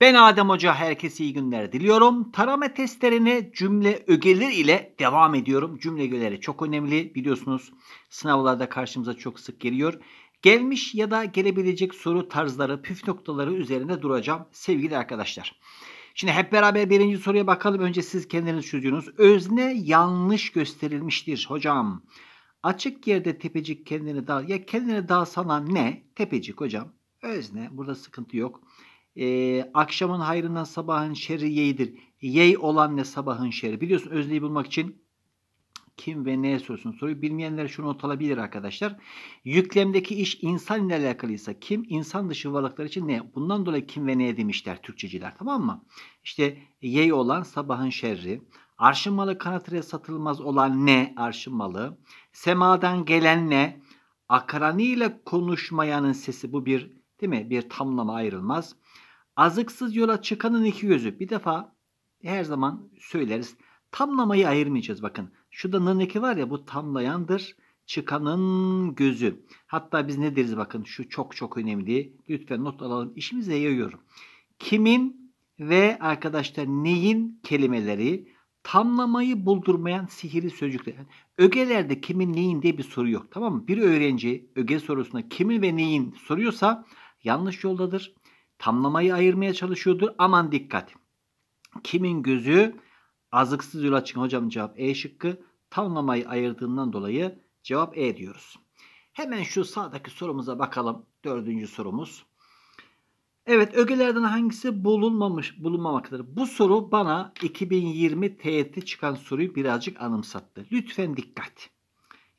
Ben Adem Hoca herkese iyi günler diliyorum. Tarama testlerine cümle ögeleri ile devam ediyorum. Cümle ögeleri çok önemli biliyorsunuz. Sınavlarda karşımıza çok sık geliyor. Gelmiş ya da gelebilecek soru tarzları, püf noktaları üzerinde duracağım sevgili arkadaşlar. Şimdi hep beraber birinci soruya bakalım. Önce siz kendiniz çözüyorsunuz. Özne yanlış gösterilmiştir hocam. Açık yerde tepecik kendini dağ... Ya kendini dağ sana ne? Tepecik hocam. Özne. Burada sıkıntı yok e, akşamın hayrından sabahın şerri yeydir. Yey olan ne sabahın şerri. Biliyorsun özneyi bulmak için kim ve neye sorusunu Soruyu Bilmeyenler şunu not alabilir arkadaşlar. Yüklemdeki iş insan ile alakalıysa kim, insan dışı varlıklar için ne? Bundan dolayı kim ve neye demişler Türkçeciler tamam mı? İşte yey olan sabahın şerri. Arşın malı kanatıyla satılmaz olan ne? Arşın malı. Semadan gelen ne? Akranıyla konuşmayanın sesi bu bir değil mi? Bir tamlama ayrılmaz. Azıksız yola çıkanın iki gözü. Bir defa her zaman söyleriz. Tamlamayı ayırmayacağız bakın. Şurada nın eki var ya bu tamlayandır. Çıkanın gözü. Hatta biz ne deriz bakın şu çok çok önemli. Lütfen not alalım. İşimize yarıyorum. Kimin ve arkadaşlar neyin kelimeleri tamlamayı buldurmayan sihirli sözcükler. Yani ögelerde kimin neyin diye bir soru yok. Tamam mı? Bir öğrenci öge sorusuna kimin ve neyin soruyorsa yanlış yoldadır tamlamayı ayırmaya çalışıyordur. Aman dikkat. Kimin gözü azıksız yola çıkan hocam cevap E şıkkı. Tamlamayı ayırdığından dolayı cevap E diyoruz. Hemen şu sağdaki sorumuza bakalım. Dördüncü sorumuz. Evet ögelerden hangisi bulunmamış bulunmamaktadır. Bu soru bana 2020 TET çıkan soruyu birazcık anımsattı. Lütfen dikkat.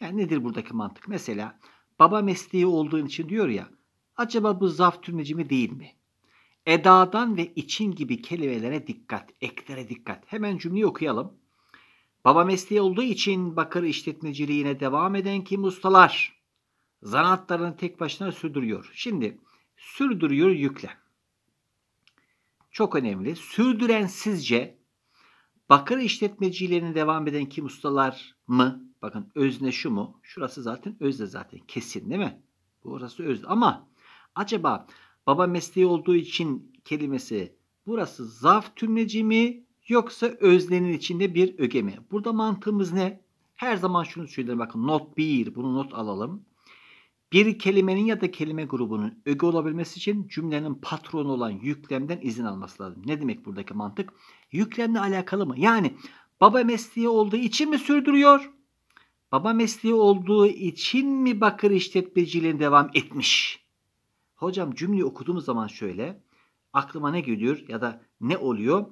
Yani nedir buradaki mantık? Mesela baba mesleği olduğun için diyor ya acaba bu zaf tümleci mi değil mi? Edadan ve için gibi kelimelere dikkat, eklere dikkat. Hemen cümleyi okuyalım. Baba mesleği olduğu için bakır işletmeciliğine devam eden kim ustalar zanaatlarını tek başına sürdürüyor. Şimdi sürdürüyor yükle. Çok önemli. Sürdürensizce bakır işletmeciliğine devam eden kim ustalar mı? Bakın özne şu mu? Şurası zaten özne zaten kesin değil mi? Bu orası özne ama acaba Baba mesleği olduğu için kelimesi burası zaf tümleci mi yoksa öznenin içinde bir öge mi? Burada mantığımız ne? Her zaman şunu söylerim bakın not bir, bunu not alalım. Bir kelimenin ya da kelime grubunun öge olabilmesi için cümlenin patronu olan yüklemden izin alması lazım. Ne demek buradaki mantık? Yüklemle alakalı mı? Yani baba mesleği olduğu için mi sürdürüyor? Baba mesleği olduğu için mi bakır işletmeciliğine devam etmiş? Hocam cümleyi okuduğum zaman şöyle aklıma ne geliyor ya da ne oluyor?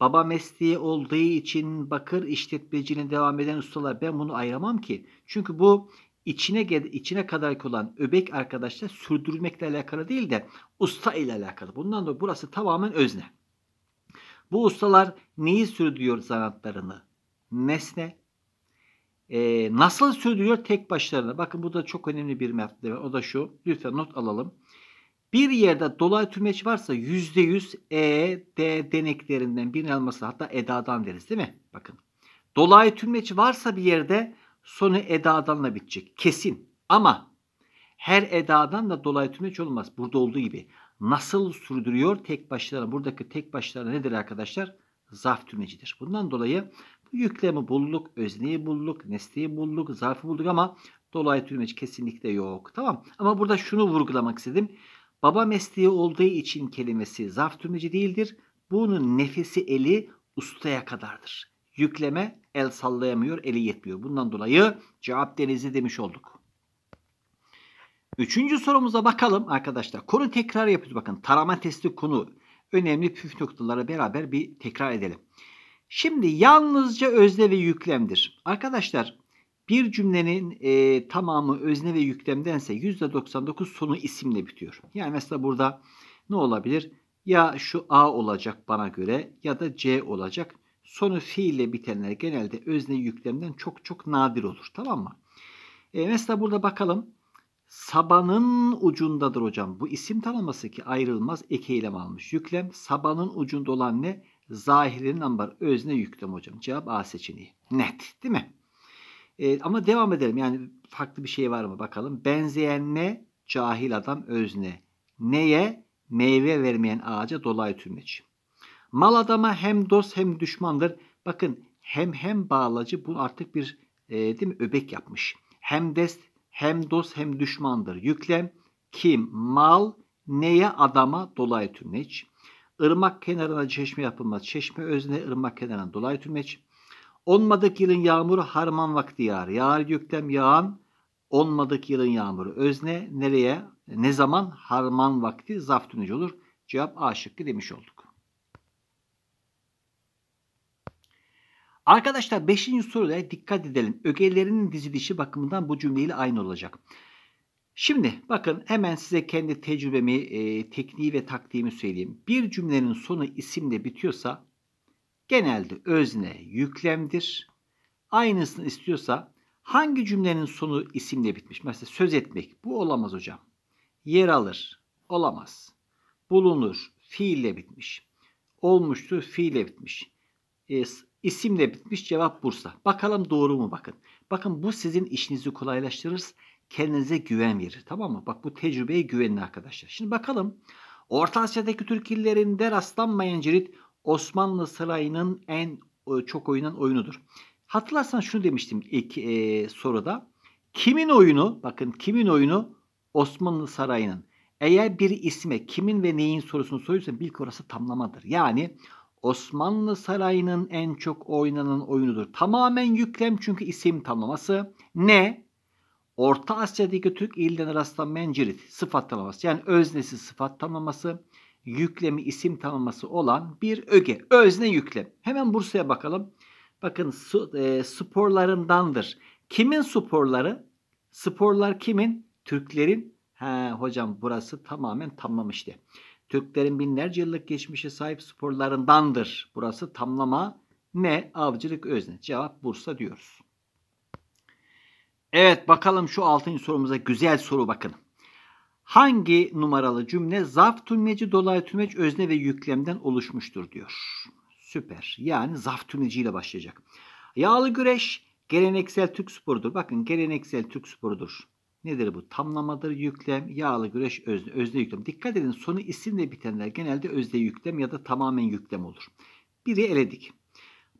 Baba mesleği olduğu için bakır işletmeciliğine devam eden ustalar ben bunu ayıramam ki. Çünkü bu içine içine kadar olan öbek arkadaşlar sürdürülmekle alakalı değil de usta ile alakalı. Bundan dolayı burası tamamen özne. Bu ustalar neyi sürdürüyor sanatlarını? Nesne. Ee, nasıl sürdürüyor tek başlarına? Bakın bu da çok önemli bir madde O da şu. Lütfen not alalım. Bir yerde dolay tümleç varsa %100 E, D deneklerinden birini alması hatta edadan deriz değil mi? Bakın. dolay tümleç varsa bir yerde sonu edadanla bitecek. Kesin. Ama her edadan da dolay tümleç olmaz. Burada olduğu gibi. Nasıl sürdürüyor tek başlarına? Buradaki tek başlarına nedir arkadaşlar? Zarf tümecidir. Bundan dolayı bu yüklemi bulduk, özneyi bulduk, nesneyi bulduk, zarfı bulduk ama dolay tümleç kesinlikle yok. Tamam. Ama burada şunu vurgulamak istedim. Baba mesleği olduğu için kelimesi zarf tümleci değildir. Bunun nefesi eli ustaya kadardır. Yükleme el sallayamıyor, eli yetmiyor. Bundan dolayı cevap denizi demiş olduk. Üçüncü sorumuza bakalım arkadaşlar. Konu tekrar yapıyoruz. Bakın tarama testi konu. Önemli püf noktaları beraber bir tekrar edelim. Şimdi yalnızca özde ve yüklemdir. Arkadaşlar bir cümlenin e, tamamı özne ve yüklemdense %99 sonu isimle bitiyor. Yani mesela burada ne olabilir? Ya şu A olacak bana göre ya da C olacak. Sonu fiille bitenler genelde özne yüklemden çok çok nadir olur. Tamam mı? E, mesela burada bakalım. Sabanın ucundadır hocam. Bu isim tanıması ki ayrılmaz ek eylem almış. Yüklem sabanın ucunda olan ne? Zahirin ambar özne yüklem hocam. Cevap A seçeneği. Net değil mi? E, ama devam edelim. Yani farklı bir şey var mı bakalım. Benzeyen ne? Cahil adam özne. Neye? Meyve vermeyen ağaca dolayı tümleç. Mal adama hem dost hem düşmandır. Bakın hem hem bağlacı bu artık bir e, değil mi öbek yapmış. Hem dest hem dost hem düşmandır. Yüklem kim? Mal neye adama dolayı tümleç. Irmak kenarına çeşme yapılmaz. Çeşme özne ırmak kenarına dolayı tümleç. Onmadık yılın yağmuru harman vakti yağar. Yağar göktem yağan onmadık yılın yağmuru. Özne nereye ne zaman harman vakti zaftünüc olur. Cevap A şıkkı demiş olduk. Arkadaşlar 5. soruda dikkat edelim. Ögelerinin dizilişi bakımından bu cümleyle aynı olacak. Şimdi bakın hemen size kendi tecrübemi, e, tekniği ve taktiğimi söyleyeyim. Bir cümlenin sonu isimle bitiyorsa genelde özne yüklemdir. Aynısını istiyorsa hangi cümlenin sonu isimle bitmiş? Mesela söz etmek. Bu olamaz hocam. Yer alır. Olamaz. Bulunur. Fiille bitmiş. Olmuştu. Fiille bitmiş. E, isimle bitmiş. Cevap Bursa. Bakalım doğru mu bakın. Bakın bu sizin işinizi kolaylaştırır. Kendinize güven verir. Tamam mı? Bak bu tecrübeye güvenin arkadaşlar. Şimdi bakalım. Orta Asya'daki Türk illerinde rastlanmayan cirit Osmanlı Sarayı'nın en e, çok oynanan oyunudur. Hatırlarsan şunu demiştim ilk e, soruda. Kimin oyunu? Bakın kimin oyunu? Osmanlı Sarayı'nın. Eğer bir isme kimin ve neyin sorusunu soruyorsan, bil orası tamlamadır. Yani Osmanlı Sarayı'nın en çok oynanan oyunudur. Tamamen yüklem çünkü isim tamlaması. Ne? Orta Asya'daki Türk ilden rastlanmayan cirit. Sıfat tamlaması. Yani öznesi sıfat tamlaması yüklemi isim tanımlaması olan bir öge. Özne yüklem. Hemen Bursa'ya bakalım. Bakın su, e, sporlarındandır. Kimin sporları? Sporlar kimin? Türklerin. He, hocam burası tamamen tamlamıştı. Türklerin binlerce yıllık geçmişe sahip sporlarındandır. Burası tamlama ne? Avcılık özne. Cevap Bursa diyoruz. Evet bakalım şu altıncı sorumuza güzel soru bakın hangi numaralı cümle zarf tümleci, dolaylı tümleç, özne ve yüklemden oluşmuştur diyor. Süper. Yani zarf tümleciyle başlayacak. Yağlı güreş geleneksel Türk sporudur. Bakın geleneksel Türk sporudur. Nedir bu? Tamlamadır, yüklem, yağlı güreş, özne, özne yüklem. Dikkat edin sonu isimle bitenler genelde özne yüklem ya da tamamen yüklem olur. Biri eledik.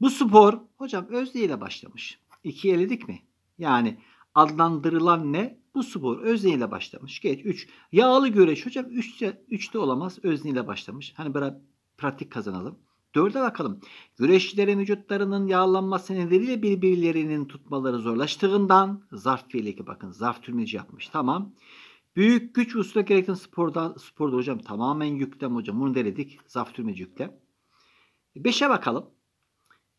Bu spor hocam özne ile başlamış. İki eledik mi? Yani adlandırılan ne? Bu spor özneyle başlamış. Geç 3. Yağlı güreş hocam 3 3'te olamaz. Özneyle başlamış. Hani beraber pratik kazanalım. 4'e bakalım. Güreşçilerin vücutlarının yağlanması nedeniyle birbirlerinin tutmaları zorlaştığından zarf fiileki bakın zarf tümleci yapmış. Tamam. Büyük güç usta gerektiren sporda, sporda hocam tamamen yüklem hocam. Bunu denedik. Zarf tümleci yüklem. 5'e bakalım.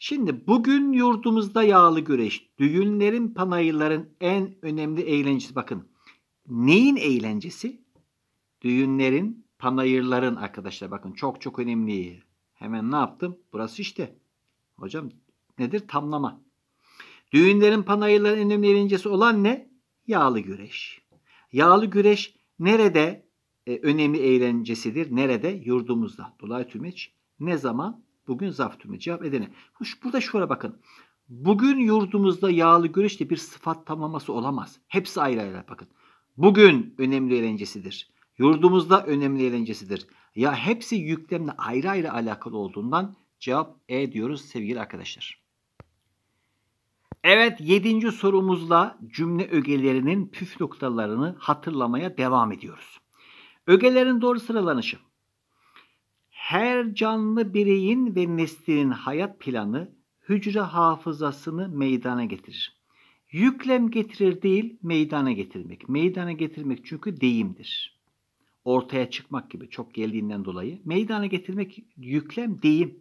Şimdi bugün yurdumuzda yağlı güreş, düğünlerin, panayırların en önemli eğlencesi. Bakın neyin eğlencesi? Düğünlerin, panayırların arkadaşlar bakın çok çok önemli. Hemen ne yaptım? Burası işte. Hocam nedir? Tamlama. Düğünlerin, panayırların en önemli eğlencesi olan ne? Yağlı güreş. Yağlı güreş nerede e, önemli eğlencesidir? Nerede? Yurdumuzda. Dolay Tümeç ne zaman? Bugün zarf tümle cevap edene. Burada şöyle bakın. Bugün yurdumuzda yağlı görüşle bir sıfat tamlaması olamaz. Hepsi ayrı ayrı bakın. Bugün önemli eğlencesidir. Yurdumuzda önemli eğlencesidir. Ya hepsi yüklemle ayrı ayrı alakalı olduğundan cevap E diyoruz sevgili arkadaşlar. Evet yedinci sorumuzla cümle ögelerinin püf noktalarını hatırlamaya devam ediyoruz. Ögelerin doğru sıralanışı her canlı bireyin ve neslinin hayat planı hücre hafızasını meydana getirir. Yüklem getirir değil, meydana getirmek. Meydana getirmek çünkü deyimdir. Ortaya çıkmak gibi çok geldiğinden dolayı. Meydana getirmek yüklem deyim.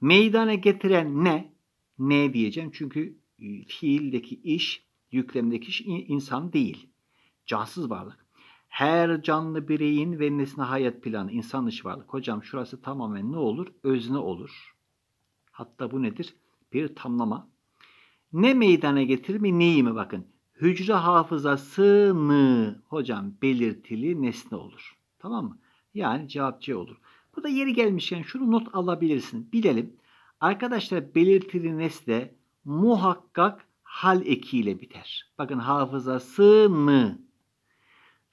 Meydana getiren ne? Ne diyeceğim çünkü fiildeki iş, yüklemdeki iş insan değil. Cansız varlık her canlı bireyin ve nesne hayat planı, insan dışı varlık. Hocam şurası tamamen ne olur? Özne olur. Hatta bu nedir? Bir tamlama. Ne meydana getirir mi? Neyi mi? Bakın. Hücre hafızasını hocam belirtili nesne olur. Tamam mı? Yani cevapçı olur. Bu da yeri gelmişken şunu not alabilirsin. Bilelim. Arkadaşlar belirtili nesne muhakkak hal ekiyle biter. Bakın hafızasını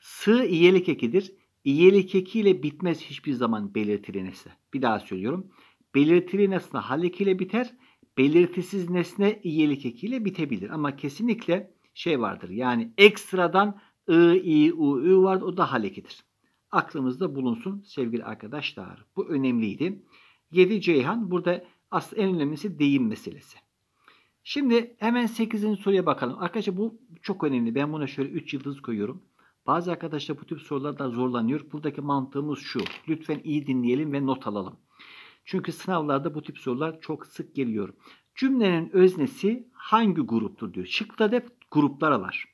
Sığ iyelik ekidir. İyelik ekiyle bitmez hiçbir zaman belirtili nesne. Bir daha söylüyorum. Belirtili nesne hal ekiyle biter. Belirtisiz nesne iyelik ekiyle bitebilir. Ama kesinlikle şey vardır. Yani ekstradan ı, i, u, ü var. O da hal ekidir. Aklımızda bulunsun sevgili arkadaşlar. Bu önemliydi. 7 Ceyhan burada aslında en önemlisi deyim meselesi. Şimdi hemen 8. soruya bakalım. Arkadaşlar bu çok önemli. Ben buna şöyle 3 yıldız koyuyorum. Bazı arkadaşlar bu tip sorularda zorlanıyor. Buradaki mantığımız şu. Lütfen iyi dinleyelim ve not alalım. Çünkü sınavlarda bu tip sorular çok sık geliyor. Cümlenin öznesi hangi gruptur diyor. Şıkta hep gruplara var.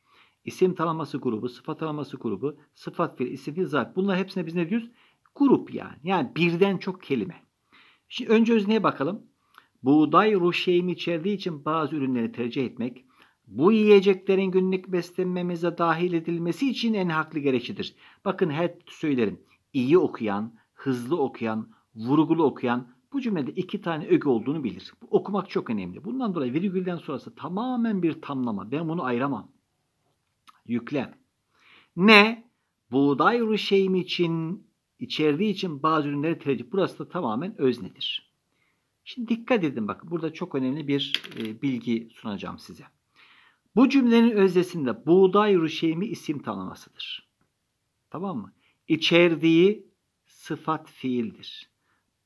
İsim tanımlaması grubu, sıfat tanımlaması grubu, sıfat fiil, isim fiil, zat. Bunlar hepsine biz ne diyoruz? Grup yani. Yani birden çok kelime. Şimdi önce özneye bakalım. Buğday ruşeğimi içerdiği için bazı ürünleri tercih etmek, bu yiyeceklerin günlük beslenmemize dahil edilmesi için en haklı gerekçedir. Bakın hep söylerim. İyi okuyan, hızlı okuyan, vurgulu okuyan bu cümlede iki tane öge olduğunu bilir. Bu, okumak çok önemli. Bundan dolayı virgülden sonrası tamamen bir tamlama. Ben bunu ayıramam. Yüklem. Ne? Buğday şeyim için içerdiği için bazı ürünleri tercih. Burası da tamamen öznedir. Şimdi dikkat edin bakın burada çok önemli bir e, bilgi sunacağım size. Bu cümlenin özdesinde buğday rüşeğimi isim tanımasıdır. Tamam mı? İçerdiği sıfat fiildir.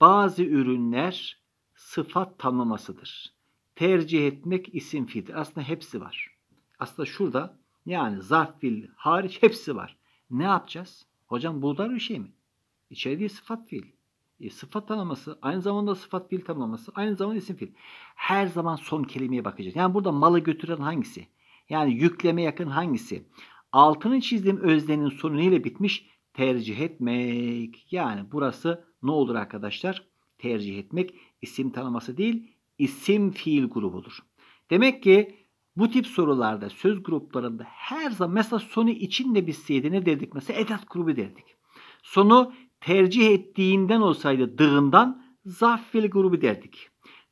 Bazı ürünler sıfat tanımasıdır. Tercih etmek isim fiildir. Aslında hepsi var. Aslında şurada yani zarf fiil hariç hepsi var. Ne yapacağız? Hocam buğday rüşeği mi? İçerdiği sıfat fiil. E, sıfat tanımlaması, aynı zamanda sıfat fiil tanımlaması, aynı zamanda isim fiil. Her zaman son kelimeye bakacağız. Yani burada malı götüren hangisi? Yani yükleme yakın hangisi? Altını çizdiğim öznenin sonu neyle bitmiş? Tercih etmek. Yani burası ne olur arkadaşlar? Tercih etmek isim tanıması değil, isim fiil grubudur. Demek ki bu tip sorularda söz gruplarında her zaman mesela sonu için de ne dedik? Mesela edat grubu derdik. Sonu tercih ettiğinden olsaydı dığından zaffil grubu derdik.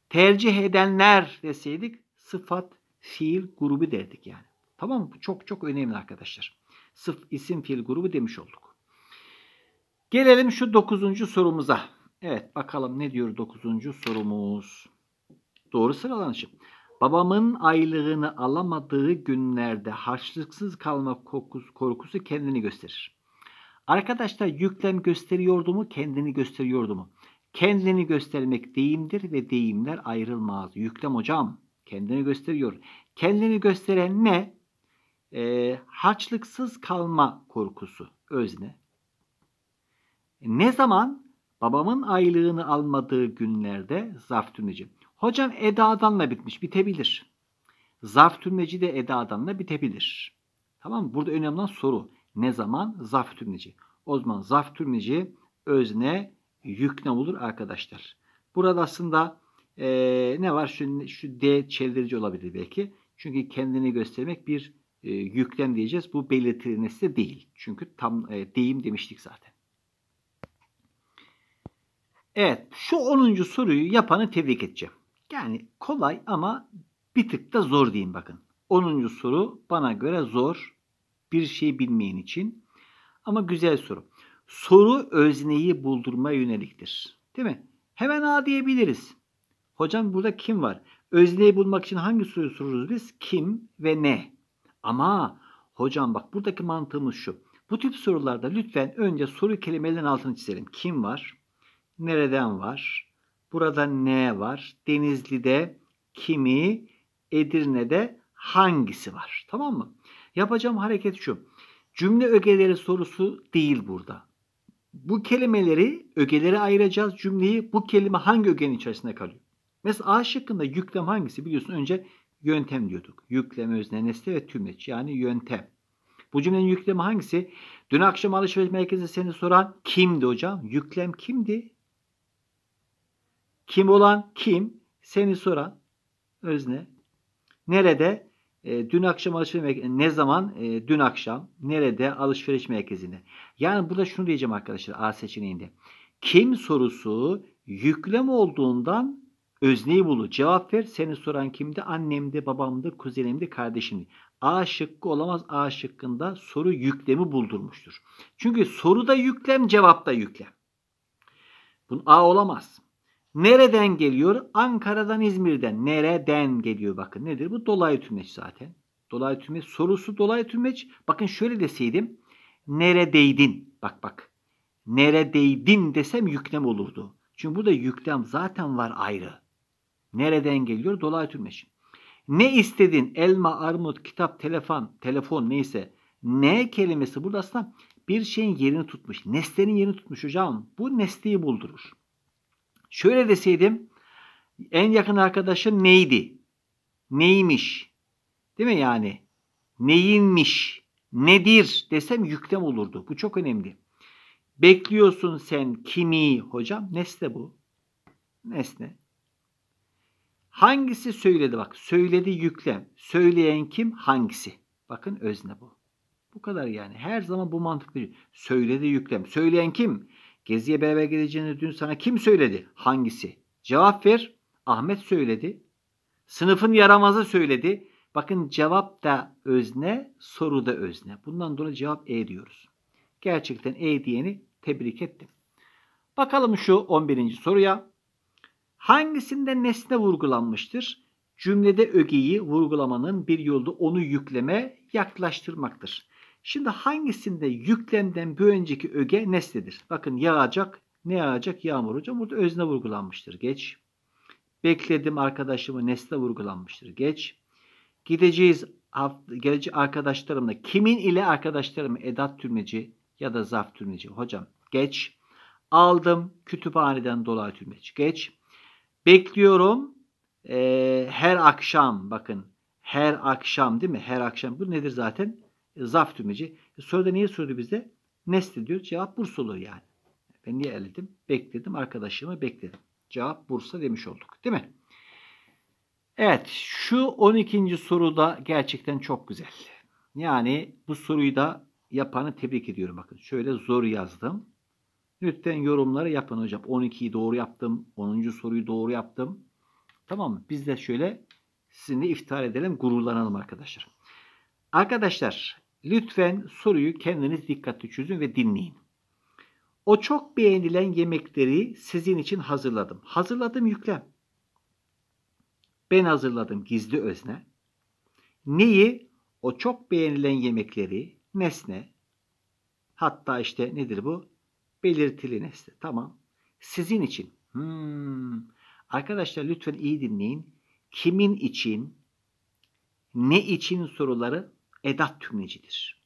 Tercih edenler deseydik sıfat fiil grubu dedik yani. Tamam mı? çok çok önemli arkadaşlar. Sıf isim fiil grubu demiş olduk. Gelelim şu dokuzuncu sorumuza. Evet bakalım ne diyor dokuzuncu sorumuz. Doğru sıralanışım. Babamın aylığını alamadığı günlerde harçlıksız kalma korkusu kendini gösterir. Arkadaşlar yüklem gösteriyordu mu kendini gösteriyordu mu? Kendini göstermek deyimdir ve deyimler ayrılmaz. Yüklem hocam kendini gösteriyor. Kendini gösteren ne? E, harçlıksız kalma korkusu özne. Ne zaman? Babamın aylığını almadığı günlerde zaftürneci. Hocam edadanla bitmiş bitebilir. Zaftürneci de edadanla bitebilir. Tamam mı? Burada önemli olan soru. Ne zaman? Zaftürneci. O zaman zaftürneci özne yükne olur arkadaşlar. Burada aslında e, ne var? Şu, şu D çeldirici olabilir belki. Çünkü kendini göstermek bir e, yüklem diyeceğiz. Bu belirtilmesi de değil. Çünkü tam e, deyim demiştik zaten. Evet. Şu 10. soruyu yapanı tebrik edeceğim. Yani kolay ama bir tık da zor diyeyim bakın. 10. soru bana göre zor. Bir şey bilmeyen için. Ama güzel soru. Soru özneyi buldurma yöneliktir. Değil mi? Hemen A diyebiliriz. Hocam burada kim var? Özneyi bulmak için hangi soruyu soruruz biz? Kim ve ne? Ama hocam bak buradaki mantığımız şu. Bu tip sorularda lütfen önce soru kelimelerinin altını çizelim. Kim var? Nereden var? Burada ne var? Denizli'de kimi? Edirne'de hangisi var? Tamam mı? Yapacağım hareket şu. Cümle ögeleri sorusu değil burada. Bu kelimeleri ögeleri ayıracağız. Cümleyi bu kelime hangi ögenin içerisinde kalıyor? Mesela A şıkkında yüklem hangisi? Biliyorsun önce yöntem diyorduk. Yüklem, özne, nesne ve tümleç. Yani yöntem. Bu cümlenin yüklemi hangisi? Dün akşam alışveriş merkezinde seni soran kimdi hocam? Yüklem kimdi? Kim olan kim? Seni soran özne. Nerede? E, dün akşam alışveriş merkezi. Ne zaman? E, dün akşam. Nerede? Alışveriş merkezinde. Yani burada şunu diyeceğim arkadaşlar A seçeneğinde. Kim sorusu yüklem olduğundan Özneyi bulu. Cevap ver. Seni soran kimdi? Annemdi, babamdı, kuzenimdi, kardeşimdi. A şıkkı olamaz. A şıkkında soru yüklemi buldurmuştur. Çünkü soruda yüklem, cevapta yüklem. Bunun A olamaz. Nereden geliyor? Ankara'dan, İzmir'den. Nereden geliyor? Bakın nedir bu? Dolaylı tümeç zaten. Dolaylı tümeç sorusu dolaylı tümeç. Bakın şöyle deseydim. Neredeydin? Bak bak. Neredeydin desem yüklem olurdu. Çünkü burada yüklem zaten var ayrı. Nereden geliyor? Dolayı tümleşim. Ne istedin? Elma, armut, kitap, telefon, telefon neyse. Ne kelimesi burada aslında bir şeyin yerini tutmuş. Nesnenin yerini tutmuş hocam. Bu nesneyi buldurur. Şöyle deseydim en yakın arkadaşın neydi? Neymiş? Değil mi yani? Neyinmiş? Nedir desem yüklem olurdu. Bu çok önemli. Bekliyorsun sen kimi hocam? Nesne bu. Nesne. Hangisi söyledi? Bak söyledi yüklem. Söyleyen kim? Hangisi? Bakın özne bu. Bu kadar yani. Her zaman bu mantıklı. Söyledi yüklem. Söyleyen kim? Geziye beraber gideceğini dün sana kim söyledi? Hangisi? Cevap ver. Ahmet söyledi. Sınıfın yaramazı söyledi. Bakın cevap da özne, soru da özne. Bundan dolayı cevap E diyoruz. Gerçekten E diyeni tebrik ettim. Bakalım şu 11. soruya. Hangisinde nesne vurgulanmıştır? Cümlede ögeyi vurgulamanın bir yolu onu yükleme, yaklaştırmaktır. Şimdi hangisinde yüklemden bir önceki öge nesnedir? Bakın yağacak, ne yağacak? Yağmur hocam. Burada özne vurgulanmıştır. Geç. Bekledim arkadaşımı nesne vurgulanmıştır. Geç. Gideceğiz gelecek arkadaşlarımla. Kimin ile arkadaşlarım? Edat türmeci ya da zaf türmeci. Hocam geç. Aldım kütüphaneden dolar türmeci. Geç. Bekliyorum e, her akşam bakın her akşam değil mi? Her akşam bu nedir zaten? E, zaf tümeci. E, soruda niye sordu bize? Nesli diyor. Cevap Bursa yani. Ben niye eledim? Bekledim. Arkadaşımı bekledim. Cevap Bursa demiş olduk. Değil mi? Evet. Şu 12. da gerçekten çok güzel. Yani bu soruyu da yapanı tebrik ediyorum. Bakın şöyle zor yazdım. Lütfen yorumları yapın hocam. 12'yi doğru yaptım. 10. soruyu doğru yaptım. Tamam mı? Biz de şöyle sizinle iftihar edelim, gururlanalım arkadaşlar. Arkadaşlar lütfen soruyu kendiniz dikkatli çözün ve dinleyin. O çok beğenilen yemekleri sizin için hazırladım. Hazırladım yüklem. Ben hazırladım gizli özne. Neyi? O çok beğenilen yemekleri, nesne, hatta işte nedir bu? belirtili nesne. Tamam. Sizin için. Hmm. Arkadaşlar lütfen iyi dinleyin. Kimin için, ne için soruları edat tümlecidir.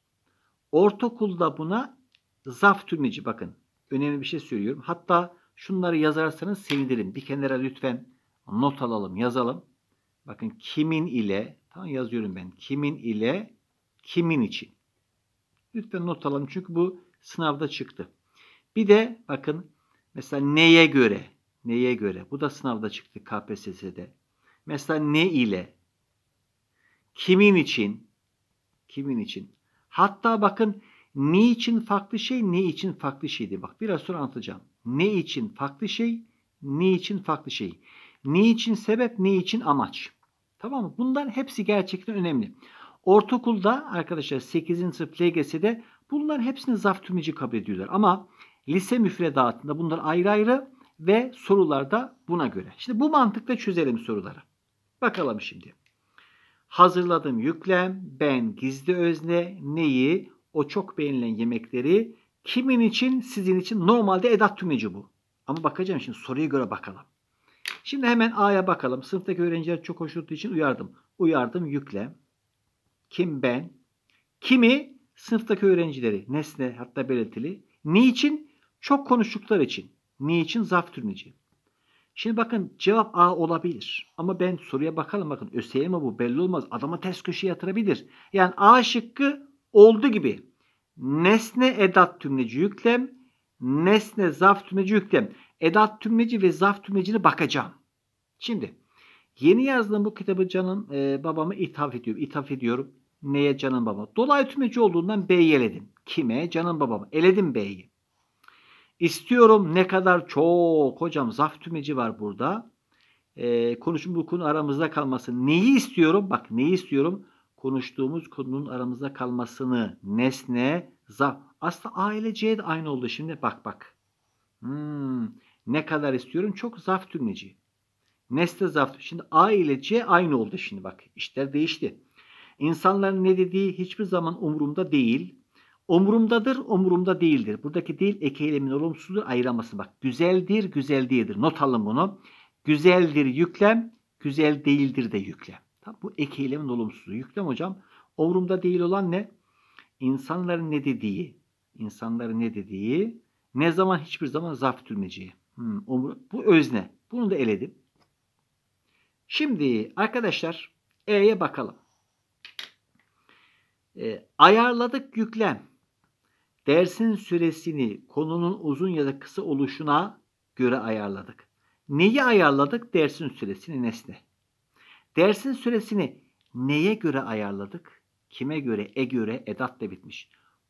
Ortaokulda buna zaf tümleci bakın. Önemli bir şey söylüyorum. Hatta şunları yazarsanız sevinirim. Bir kenara lütfen not alalım, yazalım. Bakın kimin ile, tamam yazıyorum ben. Kimin ile, kimin için. Lütfen not alalım çünkü bu sınavda çıktı. Bir de bakın mesela neye göre? Neye göre? Bu da sınavda çıktı KPSS'de. Mesela ne ile? Kimin için? Kimin için? Hatta bakın ne için farklı şey, ne için farklı şeydi. Bak biraz sonra anlatacağım. Ne için farklı şey, ne için farklı şey. Ne için sebep, ne için amaç. Tamam mı? Bunlar hepsi gerçekten önemli. Ortaokulda arkadaşlar 8. sınıf LGS'de bunların hepsini zaaf tümeci kabul ediyorlar. Ama lise müfredatında bunlar ayrı ayrı ve sorularda buna göre. Şimdi bu mantıkla çözelim soruları. Bakalım şimdi. Hazırladım yüklem, ben gizli özne, neyi, o çok beğenilen yemekleri, kimin için, sizin için normalde edat tümeci bu. Ama bakacağım şimdi soruya göre bakalım. Şimdi hemen A'ya bakalım. Sınıftaki öğrenciler çok hoş tuttuğu için uyardım. Uyardım yüklem. Kim ben? Kimi? Sınıftaki öğrencileri. Nesne hatta belirtili. Niçin? Çok konuştukları için. Niçin? Zarf türüneci. Şimdi bakın cevap A olabilir. Ama ben soruya bakalım bakın mi bu belli olmaz. Adama ters köşeye yatırabilir. Yani A şıkkı oldu gibi. Nesne edat tümleci yüklem. Nesne zarf tümleci yüklem. Edat tümleci ve zarf tümlecine bakacağım. Şimdi yeni yazdığım bu kitabı canım e, babama ithaf ediyorum. İthaf ediyorum. Neye canım babam? Dolayı tümleci olduğundan B'yi eledim. Kime? Canım babam? Eledim B'yi. İstiyorum ne kadar çok. Hocam zaf tümeci var burada. Ee, konuşum bu konu aramızda kalmasın. Neyi istiyorum? Bak neyi istiyorum? Konuştuğumuz konunun aramızda kalmasını. Nesne, zaf. Aslında A ile C de aynı oldu şimdi. Bak bak. Hmm. Ne kadar istiyorum? Çok zaf tümeci. Nesne zaf. Şimdi A ile C aynı oldu şimdi bak. İşler değişti. İnsanların ne dediği hiçbir zaman umurumda değil. Umurumdadır, umurumda değildir. Buradaki değil ek eylemin olumsuzu ayıraması. Bak güzeldir, güzel değildir. Not alın bunu. Güzeldir yüklem, güzel değildir de yüklem. Tamam, bu ek eylemin olumsuzu. Yüklem hocam umurumda değil olan ne? İnsanların ne dediği, insanların ne dediği, ne zaman hiçbir zaman zarf tümleciği. Hmm, bu özne. Bunu da eledim. Şimdi arkadaşlar E'ye bakalım. E, ayarladık yüklem. Dersin süresini konunun uzun ya da kısa oluşuna göre ayarladık. Neyi ayarladık? Dersin süresini nesne. Dersin süresini neye göre ayarladık? Kime göre? E göre. Edat da bitmiş.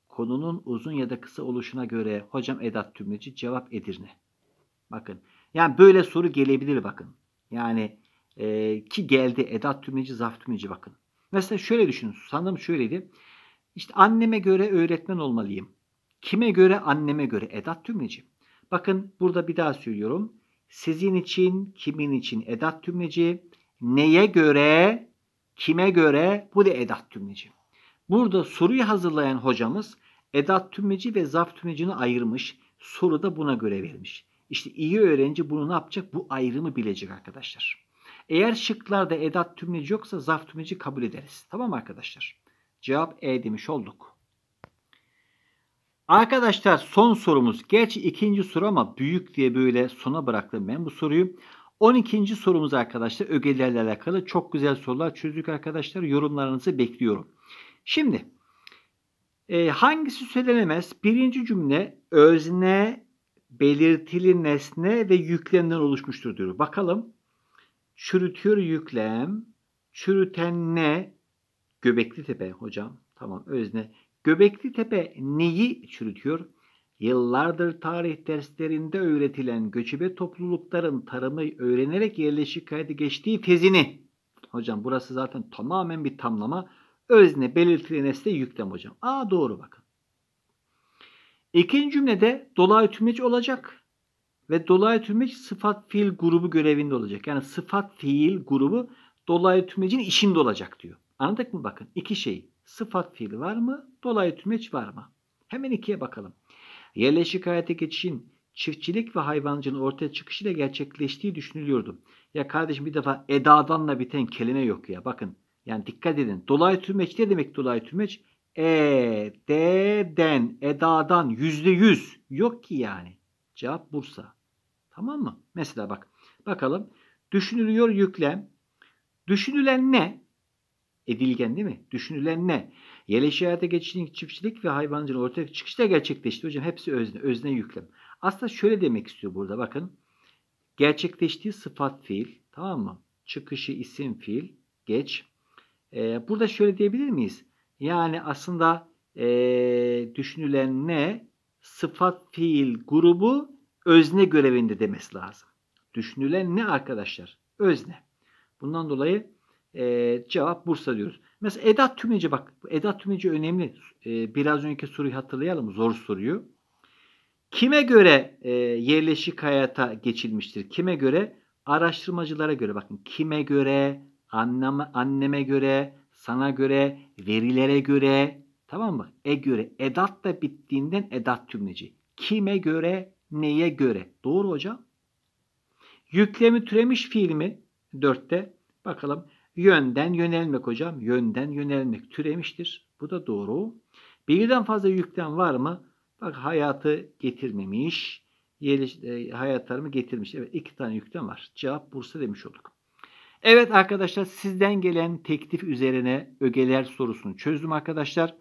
Konunun uzun ya da kısa oluşuna göre hocam edat tümleci cevap Edirne. Bakın. Yani böyle soru gelebilir bakın. Yani e, ki geldi edat tümleci zarf tümleci bakın. Mesela şöyle düşünün. Sanırım şöyleydi. İşte anneme göre öğretmen olmalıyım. Kime göre? Anneme göre. Edat tümleci. Bakın burada bir daha söylüyorum. Sizin için, kimin için edat tümleci. Neye göre, kime göre? Bu da edat tümleci. Burada soruyu hazırlayan hocamız edat tümleci ve zaf tümlecini ayırmış. Soru da buna göre vermiş. İşte iyi öğrenci bunu ne yapacak? Bu ayrımı bilecek arkadaşlar. Eğer şıklarda edat tümleci yoksa zaf tümleci kabul ederiz. Tamam arkadaşlar? Cevap E demiş olduk. Arkadaşlar son sorumuz. gerçi ikinci soru ama büyük diye böyle sona bıraktım ben bu soruyu. 12. sorumuz arkadaşlar ögelerle alakalı çok güzel sorular çözdük arkadaşlar. Yorumlarınızı bekliyorum. Şimdi e, hangisi söylenemez? Birinci cümle özne, belirtili nesne ve yüklemden oluşmuştur diyor. Bakalım. Çürütüyor yüklem. Çürüten ne? Göbekli tepe hocam. Tamam özne. Göbekli Tepe neyi çürütüyor? Yıllardır tarih derslerinde öğretilen göçebe toplulukların tarımı öğrenerek yerleşik kaydı geçtiği tezini. Hocam burası zaten tamamen bir tamlama. Özne belirtili nesne yüklem hocam. Aa doğru bakın. İkinci cümlede dolayı tümeç olacak ve dolayı tümeç sıfat fiil grubu görevinde olacak. Yani sıfat fiil grubu dolayı tümecin işinde olacak diyor. Anladık mı bakın iki şey sıfat fiili var mı? Dolayı tümeç var mı? Hemen ikiye bakalım. Yerleşik hayata geçişin çiftçilik ve hayvancının ortaya çıkışıyla gerçekleştiği düşünülüyordu. Ya kardeşim bir defa edadanla biten kelime yok ya. Bakın yani dikkat edin. Dolayı tümeç ne demek dolayı tümeç? E'den, edadan yüzde yüz yok ki yani. Cevap Bursa. Tamam mı? Mesela bak. Bakalım. Düşünülüyor yüklem. Düşünülen ne? edilgen değil mi? Düşünülen ne? Yeleşi hayata geçişlik, çiftçilik ve hayvancılık ortaya çıkışta gerçekleşti. Hocam hepsi özne, özne yüklem. Aslında şöyle demek istiyor burada bakın. Gerçekleştiği sıfat fiil tamam mı? Çıkışı isim fiil geç. Ee, burada şöyle diyebilir miyiz? Yani aslında ee, düşünülen ne? Sıfat fiil grubu özne görevinde demesi lazım. Düşünülen ne arkadaşlar? Özne. Bundan dolayı e, cevap Bursa diyoruz. Mesela edat tümeci bak. Edat tümeci önemli. E, biraz önceki soruyu hatırlayalım. Zor soruyu. Kime göre e, yerleşik hayata geçilmiştir? Kime göre? Araştırmacılara göre. Bakın kime göre, anneme, anneme göre, sana göre, verilere göre. Tamam mı? E göre. Edat da bittiğinden edat tümleci. Kime göre, neye göre? Doğru hocam. Yüklemi türemiş fiil mi? Dörtte. Bakalım. Yönden yönelmek hocam. Yönden yönelmek türemiştir. Bu da doğru. Birden fazla yüklem var mı? Bak hayatı getirmemiş. Yeri, e, hayatlarımı getirmiş. Evet iki tane yüklem var. Cevap Bursa demiş olduk. Evet arkadaşlar sizden gelen teklif üzerine ögeler sorusunu çözdüm arkadaşlar.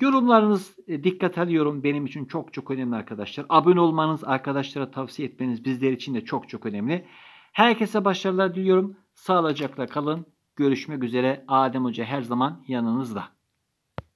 Yorumlarınız e, dikkat alıyorum. Benim için çok çok önemli arkadaşlar. Abone olmanız, arkadaşlara tavsiye etmeniz bizler için de çok çok önemli. Herkese başarılar diliyorum. Sağlıcakla kalın. Görüşmek üzere. Adem Hoca her zaman yanınızda.